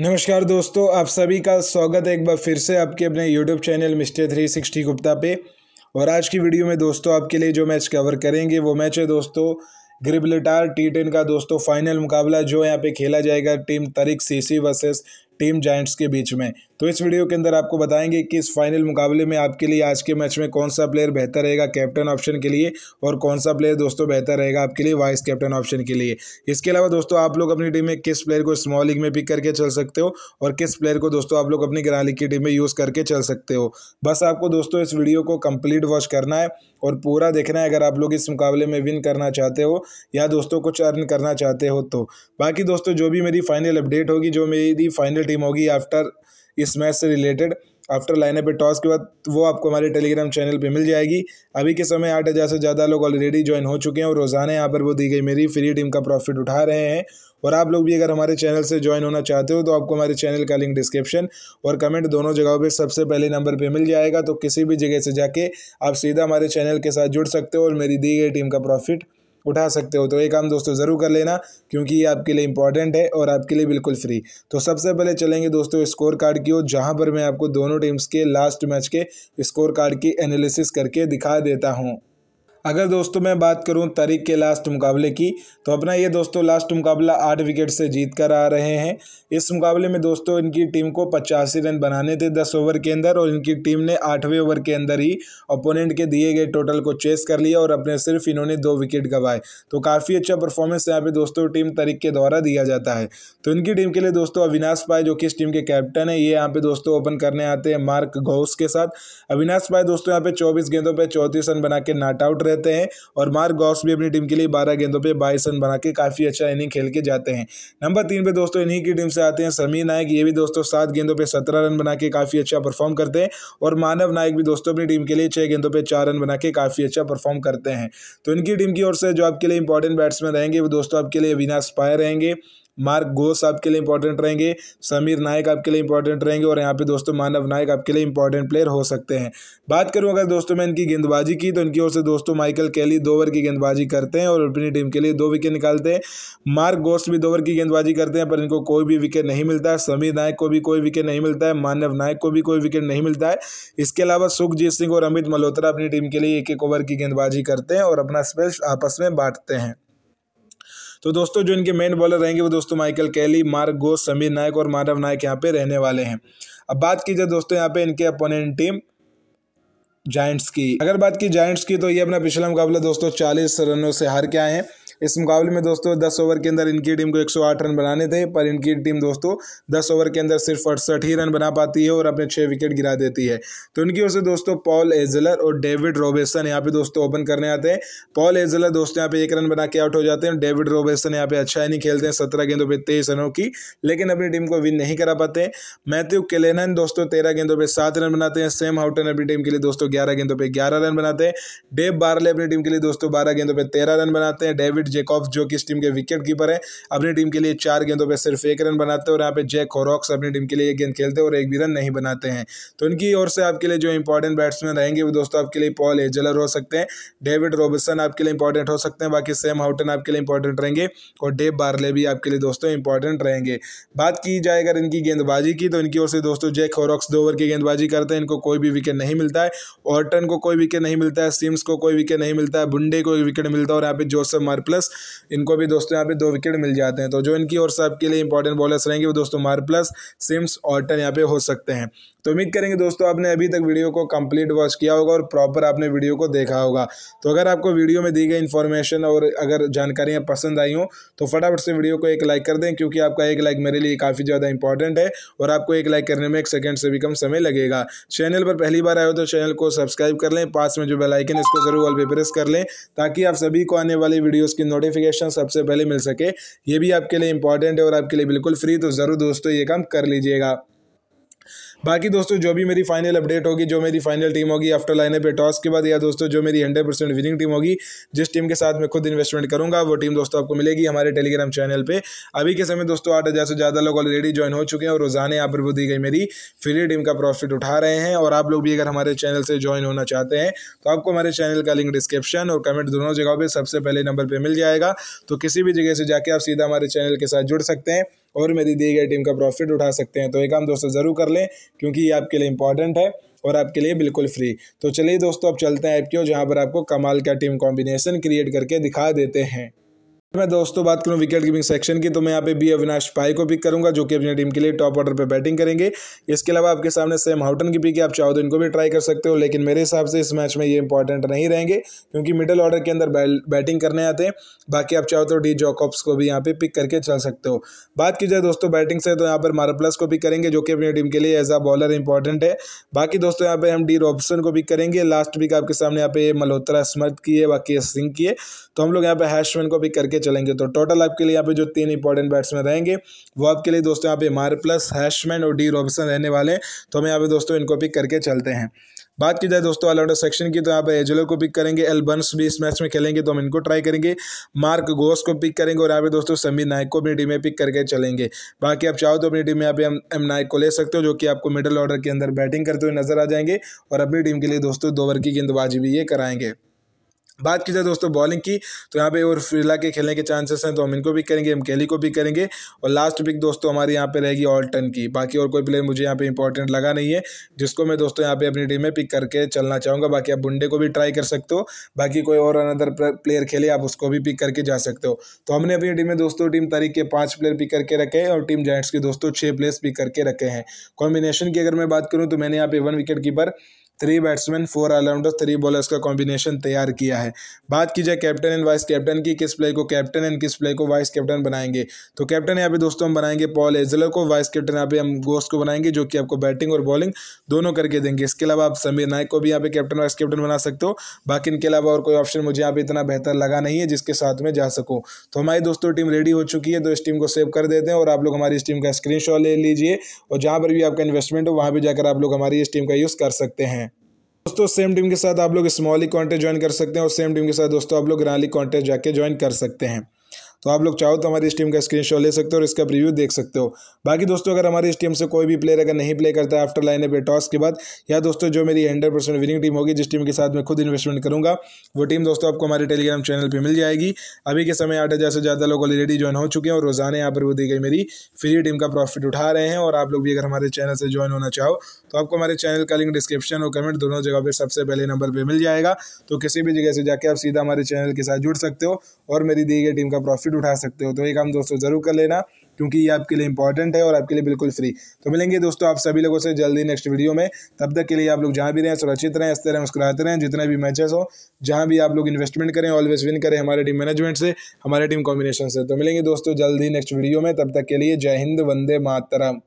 नमस्कार दोस्तों आप सभी का स्वागत है एक बार फिर से आपके अपने YouTube channel mister three sixty Gupta पे और आज की वीडियो में दोस्तों आपके लिए जो मैच कवर करेंगे वो मैच है दोस्तों ग्रिबलटार टी टेन का दोस्तों फाइनल मुकाबला जो यहाँ पे खेला जाएगा team Tariq CC versus team giants के बीच में तो इस वीडियो के अंदर आपको बताएंगे कि इस फाइनल मुकाबले में आपके लिए आज के मैच में कौन सा प्लेयर बेहतर रहेगा कैप्टन ऑप्शन के लिए और कौन सा प्लेयर दोस्तों बेहतर रहेगा आपके लिए वाइस कैप्टन ऑप्शन के लिए इसके अलावा दोस्तों आप लोग अपनी टीम में किस प्लेयर को स्मॉल लीग में पिक करके चल सकते हो और किस प्लेयर को दोस्तों आप लोग अपनी ग्रां लीग की टीम में यूज़ करके चल सकते हो बस आपको दोस्तों इस वीडियो को कम्प्लीट वॉच करना है और पूरा देखना है अगर आप लोग इस मुकाबले में विन करना चाहते हो या दोस्तों कुछ अर्न करना चाहते हो तो बाकी दोस्तों जो भी मेरी फाइनल अपडेट होगी जो मेरी फाइनल वाली टीम होगी आफ्टर इस मैच से रिलेटेड आफ्टर लाइन पे टॉस के बाद वो आपको हमारे टेलीग्राम चैनल पे मिल जाएगी अभी के समय आठ हज़ार से ज़्यादा लोग ऑलरेडी ज्वाइन हो चुके हैं और रोज़ाना यहाँ पर वो दी गई मेरी फ्री टीम का प्रॉफिट उठा रहे हैं और आप लोग भी अगर हमारे चैनल से ज्वाइन होना चाहते हो तो आपको हमारे चैनल का लिंक डिस्क्रिप्शन और कमेंट दोनों जगहों पर सबसे पहले नंबर पर मिल जाएगा तो किसी भी जगह से जाके आप सीधा हमारे चैनल के साथ जुड़ सकते हो और मेरी दी गई टीम का प्रॉफिट उठा सकते हो तो ये काम दोस्तों ज़रूर कर लेना क्योंकि ये आपके लिए इंपॉर्टेंट है और आपके लिए बिल्कुल फ्री तो सबसे पहले चलेंगे दोस्तों स्कोर कार्ड की ओर जहाँ पर मैं आपको दोनों टीम्स के लास्ट मैच के स्कोर कार्ड की एनालिसिस करके दिखा देता हूँ अगर दोस्तों मैं बात करूं तारीख के लास्ट मुकाबले की तो अपना ये दोस्तों लास्ट मुकाबला आठ विकेट से जीत कर आ रहे हैं इस मुकाबले में दोस्तों इनकी टीम को पचासी रन बनाने थे दस ओवर के अंदर और इनकी टीम ने आठवें ओवर के अंदर ही ओपोनेंट के दिए गए टोटल को चेस कर लिया और अपने सिर्फ इन्होंने दो विकेट गंवाए तो काफ़ी अच्छा परफॉर्मेंस यहाँ पर दोस्तों टीम तरीक के द्वारा दिया जाता है तो इनकी टीम के लिए दोस्तों अविनाश पाए जो कि इस टीम के कैप्टन है ये यहाँ पर दोस्तों ओपन करने आते हैं मार्क घोस के साथ अविनाश पाए दोस्तों यहाँ पर चौबीस गेंदों पर चौंतीस रन बना के नाट आउट रहे रहते हैं और मार्क गॉस भी अपनी टीम के लिए बारह गेंदों पर बाईस रन बना के काफ़ी अच्छा इनिंग खेल के जाते हैं नंबर तीन पर दोस्तों इन्हीं की टीम से आते हैं समीर नायक ये भी दोस्तों सात गेंदों पर सत्रह रन बना के काफ़ी अच्छा परफॉर्म करते हैं और मानव नायक भी दोस्तों अपनी टीम के लिए छः गेंदों पर चार रन बना के काफ़ी अच्छा परफॉर्म करते हैं तो इनकी टीम की ओर से जो आपके लिए इंपॉर्टेंट बैट्समैन रहेंगे वो दोस्तों आपके लिए अविनाश पाए रहेंगे मार्क घोष आपके लिए इंपॉर्टेंट रहेंगे समीर नायक आपके लिए इंपॉर्टेंट रहेंगे और यहाँ पे दोस्तों मानव नायक आपके लिए इंपॉर्टेंट प्लेयर हो सकते हैं बात करूँ अगर दोस्तों मैं इनकी गेंदबाजी की तो इनकी ओर से दोस्तों माइकल केली दो ओवर की गेंदबाजी करते हैं और अपनी टीम के लिए दो विकेट निकालते हैं मार्क गोस्ट भी दो ओवर की गेंदबाजी करते हैं पर इनको कोई भी विकेट नहीं मिलता है समीर नायक को भी कोई विकेट नहीं मिलता है मानव नायक को भी कोई विकेट नहीं मिलता है इसके अलावा सुखजीत सिंह और अमित मल्होत्रा अपनी टीम के लिए एक एक ओवर की गेंदबाजी करते हैं और अपना स्पेल आपस में बांटते हैं तो दोस्तों जो इनके मेन बॉलर रहेंगे वो दोस्तों Michael Kelly Mark Goss Sameer Nayak और माधव नायक यहाँ पे रहने वाले हैं अब बात की जाए दोस्तों यहाँ पे इनके अपोनेंट टीम जाइंट्स की अगर बात की जाइंट्स की तो ये अपना पिछला मुकाबला दोस्तों चालीस रनों से हार के आए हैं इस मुकाबले में दोस्तों दस ओवर के अंदर इनकी टीम को एक रन बनाने थे पर इनकी टीम दोस्तों दस ओवर के अंदर सिर्फ अड़सठ ही रन बना पाती है और अपने छः विकेट गिरा देती है तो इनकी ओर से दोस्तों पॉल एजलर और डेविड रोबेसन यहाँ पे दोस्तों ओपन करने आते हैं पॉल एजलर दोस्तों यहाँ पे एक रन बना के आउट हो जाते हैं डेविड रोबेसन यहाँ पे अच्छा नहीं खेलते हैं सत्रह गेंदों पर तेईस रनों की लेकिन अपनी टीम को विन नहीं करा पाते मैथ्यू केलेनन दोस्तों तेरह गेंदों पर सात रन बनाते हैं सेम हाउटन अपनी टीम के लिए दोस्तों ग्यारह गेंदों पर ग्यारह रन बनाते हैं डेव बार्ले अपनी टीम के लिए दोस्तों बारह गेंदों पर तेरह रन बनाते हैं डेविड डेविड जेकॉब्स जो कि इस टीम के विकेट कीपर है अपनी टीम के लिए चार गेंदों पर सिर्फ एक रन बनाते हैं और यहाँ पे जैक होरॉक्स अपनी टीम के लिए एक गेंद खेलते हैं और एक भी रन नहीं बनाते हैं तो इनकी ओर से आपके लिए जो इंपॉर्टेंट बैट्समैन रहेंगे वो दोस्तों आपके लिए पॉल एजलर हो सकते हैं डेविड रॉबर्सन आपके लिए इंपॉर्टेंट हो सकते हैं बाकी सेम हाउटन आपके लिए इंपॉर्टेंट रहेंगे और डेव बार्ले भी आपके लिए दोस्तों इंपॉर्टेंट रहेंगे बात की जाए अगर इनकी गेंदबाजी की तो इनकी ओर से दोस्तों जैक होरॉक्स दो ओवर की गेंदबाजी करते हैं इनको कोई भी विकेट नहीं मिलता है ऑर्टन को कोई विकेट नहीं मिलता है सिम्स को कोई विकेट नहीं मिलता है बुंडे को विकेट मिलता है और यहाँ पे जोसफ मार्पल प्लस इनको भी दोस्तों यहाँ पे दो विकेट मिल जाते हैं तो जो इनकी और सबके लिए इंपॉर्टेंट बॉलर्स रहेंगे वो दोस्तों मार प्लस सिम्स ऑटन यहाँ पे हो सकते हैं तो उम्मीद करेंगे दोस्तों आपने अभी तक वीडियो को कंप्लीट वॉच किया होगा और प्रॉपर आपने वीडियो को देखा होगा तो अगर आपको वीडियो में दी गई इन्फॉर्मेशन और अगर जानकारियाँ पसंद आई हों तो फटाफट से वीडियो को एक लाइक कर दें क्योंकि आपका एक लाइक मेरे लिए काफ़ी ज़्यादा इंपॉर्टेंट है और आपको एक लाइक करने में एक सेकेंड से भी कम समय लगेगा चैनल पर पहली बार आए हो तो चैनल को सब्सक्राइब कर लें पास में जो बेलाइकन इसको ज़रूर ऑल पे प्रेस कर लें ताकि आप सभी को आने वाली वीडियोज़ की इसकी नोटिफिकेशन सबसे पहले मिल सके ये भी आपके लिए इंपॉर्टेंट है और आपके लिए बिल्कुल फ्री तो ज़रूर दोस्तों ये काम कर लीजिएगा बाकी दोस्तों जो भी मेरी फाइनल अपडेट होगी जो मेरी फाइनल टीम होगी आफ्टर लाइन पे टॉस के बाद या दोस्तों जो मेरी हंड्रेड परसेंट विनिंग टीम होगी जिस टीम के साथ मैं खुद इन्वेस्टमेंट करूँगा वो टीम दोस्तों आपको मिलेगी हमारे टेलीग्राम चैनल पर अभी के समय दोस्तों आठ हज़ार से ज़्यादा लोग ऑलरेडी ज्वाइन हो चुके हैं और रोज़ाना यहाँ पर दी गई मेरी फ्री टीम का प्रॉफिट उठा रहे हैं और आप लोग भी अगर हमारे चैनल से ज्वाइन होना चाहते हैं तो आपको हमारे चैनल का लिंक डिस्क्रिप्शन और कमेंट दोनों जगहों पर सबसे पहले नंबर पर मिल जाएगा तो किसी भी जगह से जाके आप सीधा हमारे चैनल के साथ जुड़ सकते हैं और मेरी दी गई टीम का प्रॉफिट उठा सकते हैं तो ये काम दोस्तों ज़रूर कर लें क्योंकि ये आपके लिए इंपॉर्टेंट है और आपके लिए बिल्कुल फ्री तो चलिए दोस्तों अब चलते हैं ऐप की ओर जहाँ पर आपको कमाल का टीम कॉम्बिनेशन क्रिएट करके दिखा देते हैं मैं दोस्तों बात करूं विकेट कीपिंग सेक्शन की तो मैं यहाँ पे बी अविनाश पाई को पिक करूंगा जो कि अपनी टीम के लिए टॉप ऑर्डर पे बैटिंग करेंगे इसके अलावा आपके सामने सेम हाउटन की पिक है आप चाहो तो इनको भी ट्राई कर सकते हो लेकिन मेरे हिसाब से इस मैच में ये इंपॉर्टेंट नहीं रहेंगे क्योंकि मिडिल ऑर्डर के अंदर बैटिंग करने आते हैं बाकी आप चाहो तो डी जॉकॉप्स को भी यहाँ पे पिक करके चल सकते हो बात की जाए दोस्तों बैटिंग से तो यहाँ पर मारा प्लस को पिक करेंगे जो कि अपनी टीम के लिए एज आ बॉलर इंपॉर्टेंट है बाकी दोस्तों यहाँ पे हम डी रॉबसन को पिक करेंगे लास्ट पिक आपके सामने यहाँ पे मल्होत्रा स्मर्थ की है बाकी सिंह की है तो हम लोग यहाँ पे हैशमैन को पिक करके चलेंगे तो टोटल आपके लिए यहाँ पे जो तीन इंपॉर्टेंट बैट्समैन रहेंगे वो आपके लिए दोस्तों यहाँ पे मार प्लस हैशमैन और डी रॉबसन रहने वाले हैं तो हम यहाँ पे दोस्तों इनको पिक करके चलते हैं बात की जाए दोस्तों ऑलराउंडर सेक्शन की तो यहाँ पे एजलो को पिक करेंगे एलबंस भी इस मैच में खेलेंगे तो हम इनको ट्राई करेंगे मार्क गोस को पिक करेंगे और यहाँ पे दोस्तों समीर नायक को अपनी टीम में पिक करके चलेंगे बाकी आप चाहो तो अपनी टीम में यहाँ पे हम एम नायक को ले सकते हो जो कि आपको मिडल ऑर्डर के अंदर बैटिंग करते हुए नजर आ जाएंगे और अपनी टीम के लिए दोस्तों दो ओवर की गेंदबाजी भी ये कराएंगे बात की जाए दोस्तों बॉलिंग की तो यहाँ पे और फ्रिला के खेलने के चांसेस हैं तो हम इनको भी करेंगे हम केली को भी करेंगे और लास्ट पिक दोस्तों हमारी यहाँ पे रहेगी ऑल्टन की बाकी और कोई प्लेयर मुझे यहाँ पे इंपॉर्टेंट लगा नहीं है जिसको मैं दोस्तों यहाँ पे अपनी टीम में पिक करके चलना चाहूँगा बाकी आप बुंडे को भी ट्राई कर सकते हो बाकी कोई और अनदर प्लेयर खेले आप उसको भी पिक करके जा सकते हो तो हमने अपनी टीम में दोस्तों टीम तारीख के पाँच प्लेयर पिक करके रखे हैं और टीम जैंट्स के दोस्तों छः प्लेयर्स पिक करके रखे हैं कॉम्बिनेशन की अगर मैं बात करूँ तो मैंने यहाँ पे one wicketkeeper three batsman four allrounder three bowlers का कॉम्बिनेशन तैयार किया है बात की जाए कैप्टन एंड वाइस कैप्टन की किस प्लेयर को कैप्टन एंड किस प्लेयर को वाइस कैप्टन बनाएंगे तो कैप्टन यहाँ पे दोस्तों हम बनाएंगे पॉल एजलर को वाइस कैप्टन यहाँ पे हम गोस्ट को बनाएंगे जो कि आपको बैटिंग और बॉलिंग दोनों करके देंगे इसके अलावा आप समीर नायक को भी यहाँ पे कैप्टन वाइस कैप्टन बना सकते हो बाकी इनके अलावा और कोई ऑप्शन मुझे यहाँ पे इतना बेहतर लगा नहीं है जिसके साथ में जा सको तो हमारी दोस्तों टीम रेडी हो चुकी है तो इस टीम को सेव कर देते हैं और आप लोग हमारी इस टीम का स्क्रीन ले लीजिए और जहाँ पर भी आपका इन्वेस्टमेंट हो वहाँ पर जाकर आप लोग हमारी इस टीम का यूज़ कर सकते हैं दोस्तों सेम टीम के साथ आप लोग स्मॉली कॉन्टेस्ट ज्वाइन कर सकते हैं और सेम टीम के साथ दोस्तों आप लोग रैली कॉन्टेस्ट जाके ज्वाइन कर सकते हैं तो आप लोग चाहो तो हमारी इस टीम का स्क्रीनशॉट ले सकते हो और इसका प्रिव्यू देख सकते हो बाकी दोस्तों अगर हमारी इस टीम से कोई भी प्लेयर अगर नहीं प्ले करता है आफ्टर लाइन पे टॉस के बाद या दोस्तों जो मेरी हंड्रेड परसेंट विनिंग टीम होगी जिस टीम के साथ मैं खुद इन्वेस्टमेंट करूँगा वो टीम दोस्तों आपको हमारे टेलीग्राम चैनल पर मिल जाएगी अभी के समय आठ हज़ार से ज़्यादा लोग ऑलरेडी ज्वाइन हो चुके हैं और रोज़ाना यहाँ पर वो दी गई मेरी फ्री टीम का प्रॉफिट उठा रहे हैं और आप लोग भी अगर हमारे चैनल से ज्वाइन होना चाहो तो आपको हमारे चैनल का लिंक डिस्क्रिप्शन और कमेंट दोनों जगह पर सबसे पहले नंबर पर मिल जाएगा तो किसी भी जगह से जाके आप सीधा हमारे चैनल के साथ जुड़ सकते हो और मेरी दी गई टीम का प्रॉफिट बेनिफिट उठा सकते हो तो ये काम दोस्तों ज़रूर कर लेना क्योंकि ये आपके लिए इंपॉर्टेंट है और आपके लिए बिल्कुल फ्री तो मिलेंगे दोस्तों आप सभी लोगों से जल्दी नेक्स्ट वीडियो में तब तक के लिए आप लोग जहाँ भी रहें सुरक्षित रहें हंसते रहें मुस्कुराते रहें जितना भी मैचेस हो जहाँ भी आप लोग इन्वेस्टमेंट करें ऑलवेज विन करें हमारे टीम मैनेजमेंट से हमारे टीम कॉम्बिनेशन से तो मिलेंगे दोस्तों जल्दी नेक्स्ट वीडियो में तब तक के लिए जय हिंद वंदे मातरम